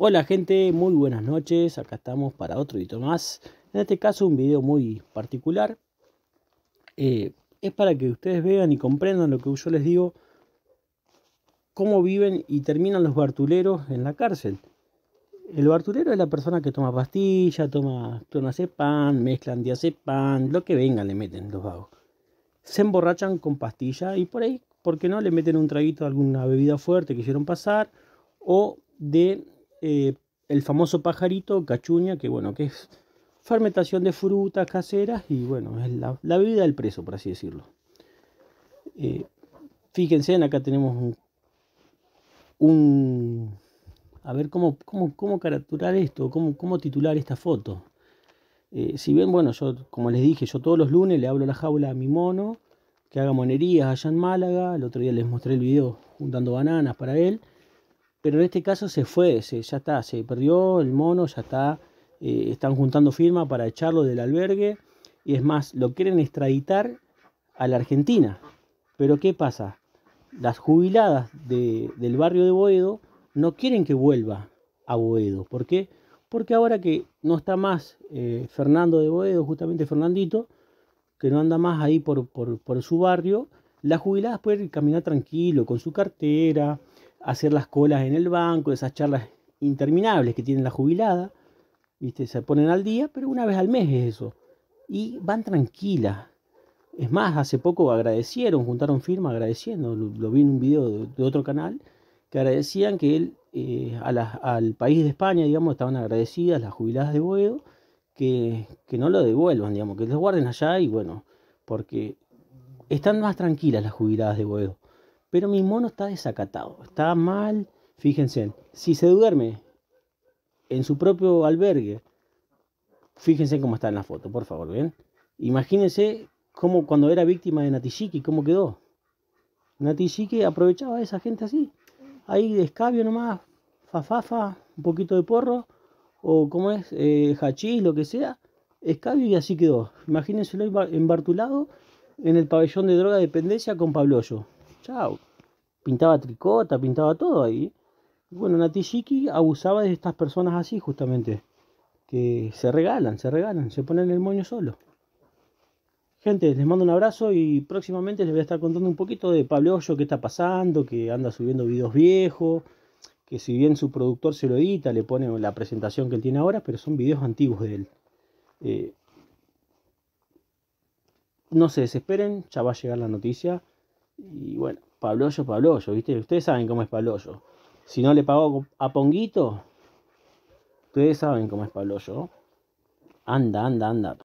Hola gente, muy buenas noches, acá estamos para otro hito más. En este caso un video muy particular. Eh, es para que ustedes vean y comprendan lo que yo les digo, cómo viven y terminan los bartuleros en la cárcel. El bartulero es la persona que toma pastilla, toma clonazepam, mezclan diazepam, lo que venga le meten los vagos. Se emborrachan con pastilla y por ahí, ¿por qué no? Le meten un traguito de alguna bebida fuerte que hicieron pasar o de eh, el famoso pajarito cachuña, que bueno, que es fermentación de frutas caseras y bueno, es la, vida bebida del preso, por así decirlo. Eh, fíjense, acá tenemos un, a ver cómo, cómo, esto, cómo, titular esta foto. Eh, si bien, bueno, yo, como les dije, yo todos los lunes le hablo la jaula a mi mono, que haga monerías allá en Málaga. El otro día les mostré el video juntando bananas para él pero en este caso se fue, se, ya está, se perdió el mono, ya está, eh, están juntando firmas para echarlo del albergue y es más, lo quieren extraditar a la Argentina. Pero ¿qué pasa? Las jubiladas del barrio de Boedo no quieren que vuelva a Boedo. ¿Por qué? Porque ahora que no está más eh, Fernando de Boedo, justamente Fernandito, que no anda más ahí por, por su barrio, las jubiladas pueden caminar tranquilo, con su cartera, hacer las colas en el banco, esas charlas interminables que tienen la jubilada, ¿viste? se ponen al día, pero una vez al mes es eso. Y van tranquilas. Es más, hace poco agradecieron, juntaron firma agradeciendo, lo, vi en un video de, otro canal, que agradecían que él, eh, al país de España, digamos, estaban agradecidas las jubiladas de Boedo, que, que no lo devuelvan, digamos, que los guarden allá y bueno, porque están más tranquilas las jubiladas de Boedo. Pero mi mono está desacatado, está mal. Fíjense, si se duerme en su propio albergue, fíjense cómo está en la foto, por favor, ¿bien? Imagínense cómo cuando era víctima de Natishiki, cómo quedó. Natishiki aprovechaba a esa gente así. Ahí de escabio nomás, fafafa, fa, un poquito de porro, o como es, eh, hachís, lo que sea, escabio y así quedó. Imagínenselo embartulado en el pabellón de droga de dependencia con Pablo Pabloyo chao. Pintaba tricota, pintaba todo ahí. Y bueno, Natishiki abusaba de estas personas así justamente, que se regalan, se regalan, se ponen el moño solo. Gente, les mando un abrazo y próximamente les voy a estar contando un poquito de Pablo Hoyo, qué está pasando, que anda subiendo videos viejos, que si bien su productor se lo edita, le pone la presentación que él tiene ahora, pero son videos antiguos de él. Eh, no se desesperen, ya va a llegar la noticia. Y bueno, Pabloyo, Pabloyo, ¿viste? Ustedes saben cómo es Pabloyo. Si no le pagó a Ponguito, ustedes saben cómo es Pabloyo. Anda, anda, anda.